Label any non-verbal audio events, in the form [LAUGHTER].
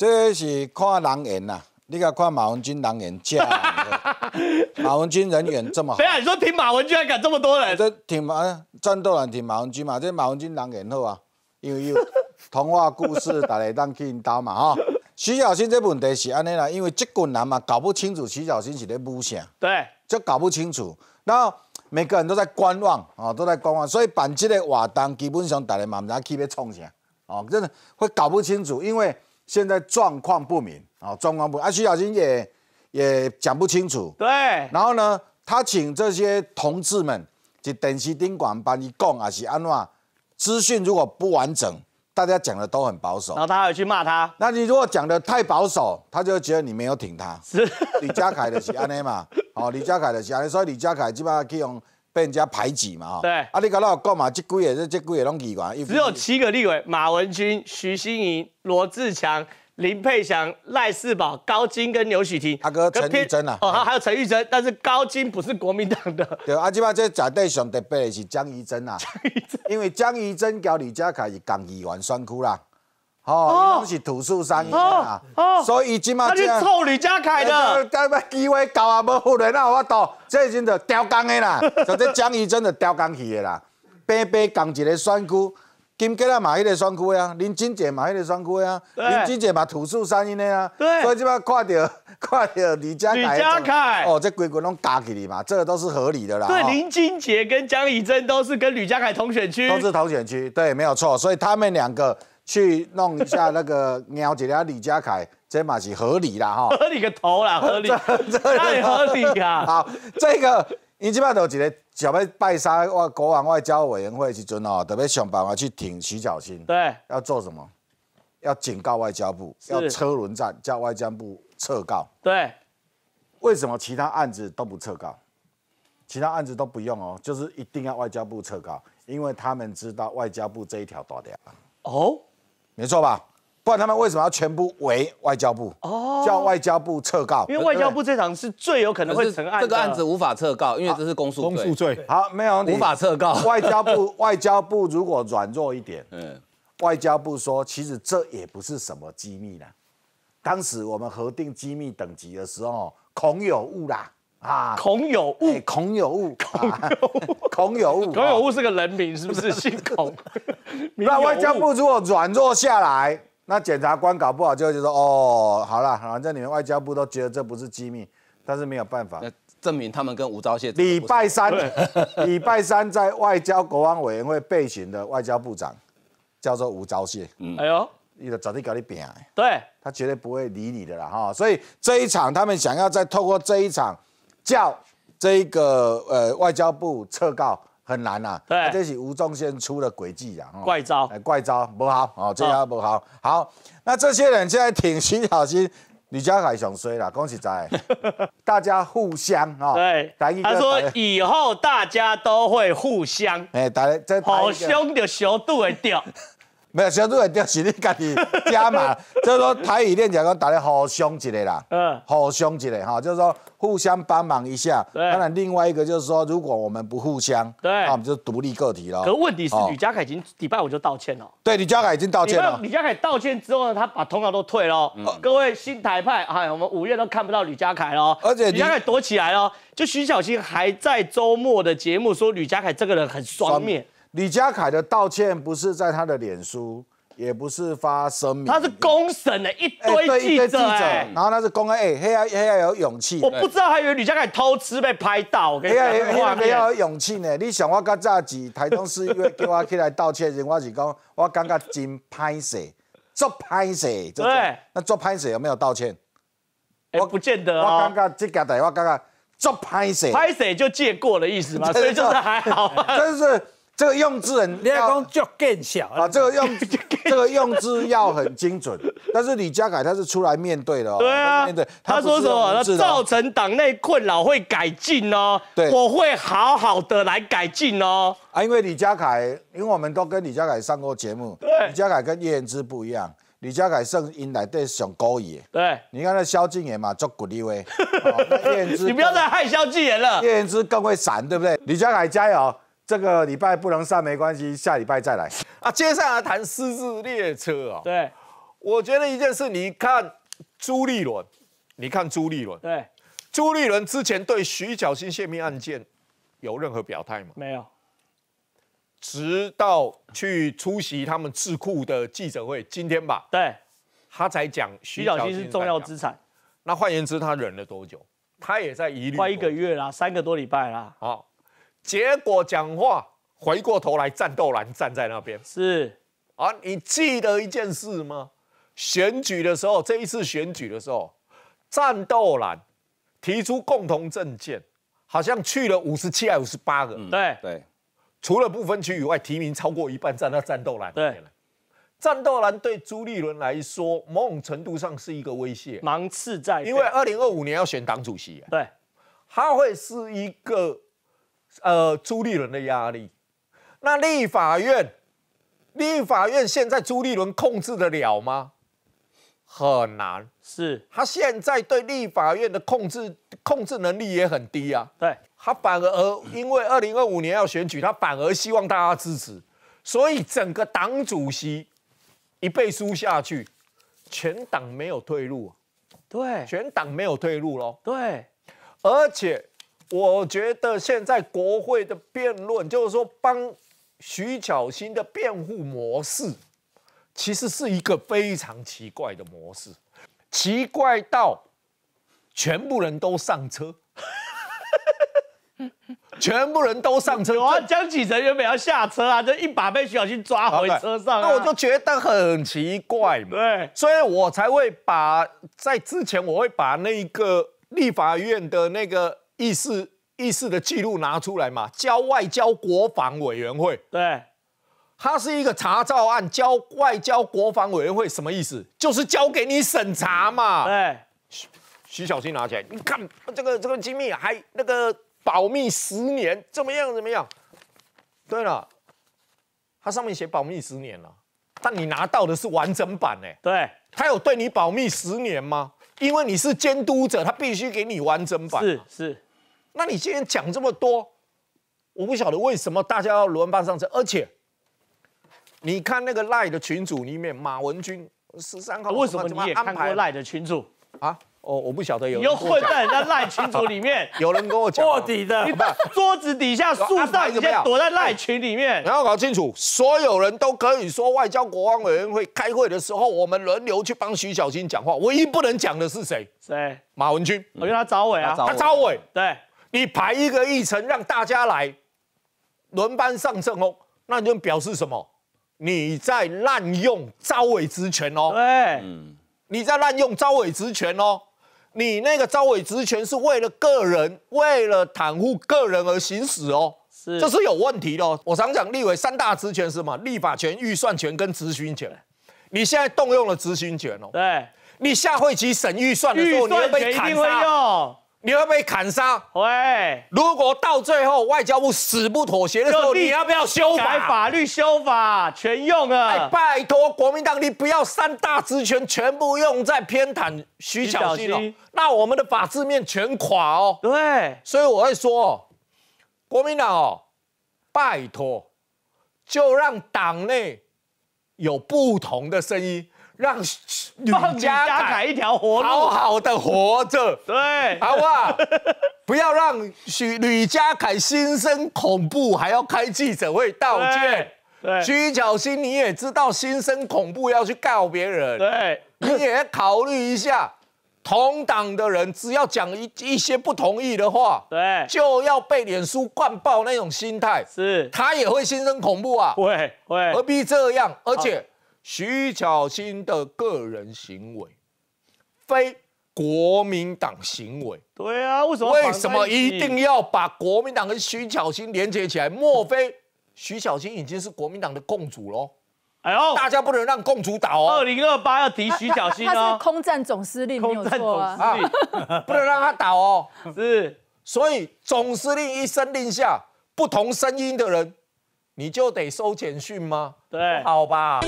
这是看人缘呐，你甲看马文军人缘强，[LAUGHS] 马文军人缘这么……对啊，你说挺马文军还敢这么多人？这挺啊，战斗人挺马文军嘛，这马文军人缘好啊，因为有 [LAUGHS] 童话故事大家当引导嘛哈。徐小新这问题是安尼啦，因为这群人嘛搞不清楚徐小新是咧武啥，对，就搞不清楚。然后每个人都在观望，哦，都在观望，所以办这个活动基本上大家嘛唔知去要创啥，哦，真的会搞不清楚，因为。现在状况不明啊，状况不啊，徐小平也也讲不清楚。对，然后呢，他请这些同志们就等视丁管帮一讲啊，是安怎？资讯如果不完整，大家讲的都很保守。然后他有去骂他。那你如果讲的太保守，他就觉得你没有挺他。是 [LAUGHS] 李嘉凯的是安尼嘛？哦，李嘉凯的，讲所说李嘉凯基本上可以用。人家排挤嘛，对，啊，你刚刚讲嘛，这几个这这几个拢议员。只有七个立委：马文君、徐新宜、罗志强、林佩祥、赖世宝、高金跟刘许庭。阿哥陈玉珍啊，哦，还还有陈玉珍，但是高金不是国民党的。对，阿即嘛这绝对上特别的是江宜珍啊，江 [LAUGHS] 珍，因为江宜珍交李家凯是共议员选区啦。哦，都是土树山因哦，所以今嘛这样，他臭吕家凯的，机会搞啊，无富人那我懂，这真的雕工的啦，[LAUGHS] 就这江宜真的雕工去的啦，白白同一个选区，金杰嘛，那个选区啊，林金姐嘛，那个选区啊，林金姐嘛，土树生意的啊，对，所以这边看点，[LAUGHS] 看点，吕家凯，吕家凯，哦，这鬼鬼拢加给你嘛，这个都是合理的啦。对，林金杰跟江宜真都是跟吕家凯同选区，都是同选区，对，没有错，所以他们两个。去弄一下那个鸟姐啊，李家凯这嘛是合理啦哈，合理个头啦，[LAUGHS] 合理，合太合理呀！[LAUGHS] 好，这个你这边有一个，小别拜啥外国王外交委员会时阵哦，特别想办法去挺徐小新。对，要做什么？要警告外交部，要车轮战叫外交部撤告。对，为什么其他案子都不撤告？其他案子都不用哦，就是一定要外交部撤告，因为他们知道外交部这一条道屌。哦。没错吧？不然他们为什么要全部围外交部？哦，叫外交部撤告，因为外交部这场是最有可能会成案，这个案子无法撤告，因为这是公诉，公诉罪。好，没有无法撤告。外交部，[LAUGHS] 外交部如果软弱一点，嗯，外交部说，其实这也不是什么机密啦。当时我们核定机密等级的时候，恐有误啦。啊，孔有雾，孔有物，孔有雾，[LAUGHS] 孔有物，孔有是个人名，是不是？[LAUGHS] 姓孔。那 [LAUGHS] 外交部如果软弱下来，那检察官搞不好就会说：哦，好了，反正你们外交部都觉得这不是机密，但是没有办法。那证明他们跟吴钊燮。礼拜三，礼拜三在外交国安委员会备询的外交部长叫做吴钊燮。嗯，哎呦，你的早地搞你扁。对，他绝对不会理你的啦，哈。所以这一场，他们想要再透过这一场。叫这一个呃外交部撤告很难啊。呐，这是吴宗宪出的诡计啊，怪招，哎、怪招不好哦，这下不好。好，那这些人现在挺心小心，李家凯想衰了，讲实在，[LAUGHS] 大家互相啊，对，他说以后大家都会互相，哎，大家这好凶弟小度会掉。[LAUGHS] 没有，小对来讲是你自己加嘛。[LAUGHS] 就是说台语练起来，讲大家互相一个啦，嗯，互相一个哈，就是说互相帮忙一下。当然，另外一个就是说，如果我们不互相，对，那我们就独立个体了。可问题是，吕家凯已经礼拜五就道歉了。对，吕家凯已经道歉了。吕家凯道歉之后呢，他把通告都退了。各位新台派，哎，我们五月都看不到吕家凯了。而且吕家凯躲起来了。就徐小青还在周末的节目说，吕家凯这个人很双面。李佳凯的道歉不是在他的脸书，也不是发声明，他是公审的一堆记者，然后他是公开哎，还要还要有勇气。我不知道还以为李佳凯偷吃被拍到，还要还要有勇气呢。你想我刚咋子台中市因为给我起来道歉，我是讲我感觉真拍摄，做拍摄，对，那做拍摄有没有道歉？我不见得啊。我刚刚这个打我话，刚刚做拍摄，拍摄就借过的意思嘛，[LAUGHS] 所以就是还好，但 [LAUGHS] 是。这个用字很，你要讲就更小啊。这个用 [LAUGHS] 这个用字要很精准，[LAUGHS] 但是李家凯他是出来面对的哦。对啊。面对。他说什么？他造成党内困扰会改进哦。对。我会好好的来改进哦。啊，因为李家凯，因为我们都跟李家凯上过节目。对。李家凯跟叶言之不一样。李家凯声音来对像高音。对。你看那萧敬言嘛，做鼓励威。[LAUGHS] 叶言之。你不要再害萧敬言了。叶言之更会闪，对不对？李家凯加油。这个礼拜不能上没关系，下礼拜再来 [LAUGHS] 啊。接下来谈私字列车哦。对，我觉得一件事，你看朱立伦，你看朱立伦，对，朱立伦之前对徐小新泄密案件有任何表态吗？没有，直到去出席他们智库的记者会，今天吧。对，他才讲徐小新是重要资产。那换言之，他忍了多久？他也在疑虑。快一个月啦，三个多礼拜啦。好。结果讲话，回过头来，战斗蓝站在那边。是啊，你记得一件事吗？选举的时候，这一次选举的时候，战斗蓝提出共同政见，好像去了五十七、五十八个。嗯，对对。除了不分区以外，提名超过一半站在战斗蓝。对战斗蓝对朱立伦来说，某种程度上是一个威胁。盲刺在，因为二零二五年要选党主席。对，他会是一个。呃，朱立伦的压力，那立法院，立法院现在朱立伦控制得了吗？很难，是他现在对立法院的控制控制能力也很低啊。对，他反而因为二零二五年要选举，他反而希望大家支持，所以整个党主席一背书下去，全党没有退路。对，全党没有退路喽。对，而且。我觉得现在国会的辩论，就是说帮徐巧芯的辩护模式，其实是一个非常奇怪的模式，奇怪到全部人都上车，[LAUGHS] 全部人都上车。哇，江启臣原本要下车啊，就一把被徐巧芯抓回车上，那我就觉得很奇怪嘛。对，所以我才会把在之前我会把那个立法院的那个。议事议事的记录拿出来嘛，交外交国防委员会。对，它是一个查照案，交外交国防委员会什么意思？就是交给你审查嘛。对，徐徐小新拿起来，你看这个这个机密还那个保密十年，怎么样怎么样？对了，它上面写保密十年了，但你拿到的是完整版哎。对，他有对你保密十年吗？因为你是监督者，他必须给你完整版。是是。那你今天讲这么多，我不晓得为什么大家要轮班上车，而且你看那个赖的群主里面，马文君十三号为什么你也看过赖的群主啊？哦，我不晓得有有混在人家赖群主里面，[LAUGHS] 有人跟我讲卧底的，桌子底下树袋现先躲在赖群里面。然后搞清楚，所有人都可以说外交国王委员会开会的时候，我们轮流去帮徐小新讲话，唯一不能讲的是谁？谁？马文君，因为他找招委啊，他招委对。你排一个议程让大家来轮班上阵哦，那你就表示什么？你在滥用招委职权哦。对，你在滥用招委职权哦。你那个招委职权是为了个人，为了袒护个人而行使哦，是，这是有问题的。我常讲，立委三大职权是什么？立法权、预算权跟执行权。你现在动用了执行权哦，对，你下会期审预算的时候，你算被砍了。你会被砍杀。会。如果到最后外交部死不妥协的时候，你要不要修改法律、修法，全用啊？拜托国民党，你不要三大职权全部用在偏袒徐巧芯哦。那我们的法制面全垮哦。对。所以我会说，国民党哦，拜托，就让党内有不同的声音。让许吕家凯一条活路，好好的活着，对，好不好？[LAUGHS] 不要让许吕家凯心生恐怖，还要开记者会道歉。对，巧芯你也知道心生恐怖，要去告别人。对，你也考虑一下，同党的人只要讲一一些不同意的话，对，就要被脸书灌爆那种心态，是，他也会心生恐怖啊，会会，何必这样，而且。徐巧芯的个人行为，非国民党行为。对啊，为什么？为什么一定要把国民党跟徐巧芯连接起来？莫非徐巧芯已经是国民党的共主喽？哎呦，大家不能让共主倒哦。二零二八要提徐巧芯哦。他是空战总司令，没有错。[LAUGHS] 不能让他倒哦。[LAUGHS] 是，所以总司令一声令下，不同声音的人。你就得收简讯吗？对，好吧。